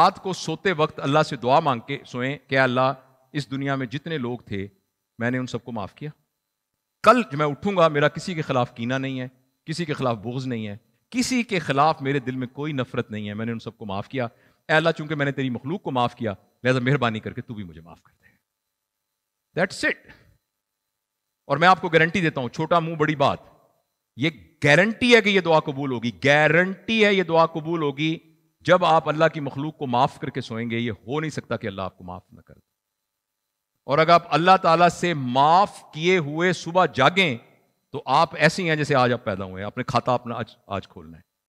रात को सोते वक्त अल्लाह से दुआ मांग के सोए क्या अल्लाह इस दुनिया में जितने लोग थे मैंने उन सबको माफ़ किया कल जब मैं उठूंगा मेरा किसी के खिलाफ कीना नहीं है किसी के खिलाफ बोझ नहीं है किसी के खिलाफ मेरे दिल में कोई नफरत नहीं है मैंने उन सबको माफ़ किया अल्लाह चूंकि मैंने तेरी मखलूक को माफ़ किया लिहाजा मेहरबानी करके तू भी मुझे माफ़ कर दे दैट्स इट और मैं आपको गारंटी देता हूं छोटा मुंह बड़ी बात यह गारंटी है कि यह दुआ कबूल होगी गारंटी है यह दुआ कबूल होगी जब आप अल्लाह की मखलूक को माफ़ करके सोएंगे ये हो नहीं सकता कि अल्लाह आपको माफ़ ना कर और अगर आप अल्लाह ताला से माफ़ किए हुए सुबह जागें तो आप ऐसे ही हैं जैसे आज आप पैदा हुए हैं आपने खाता अपना आज आज खोलना है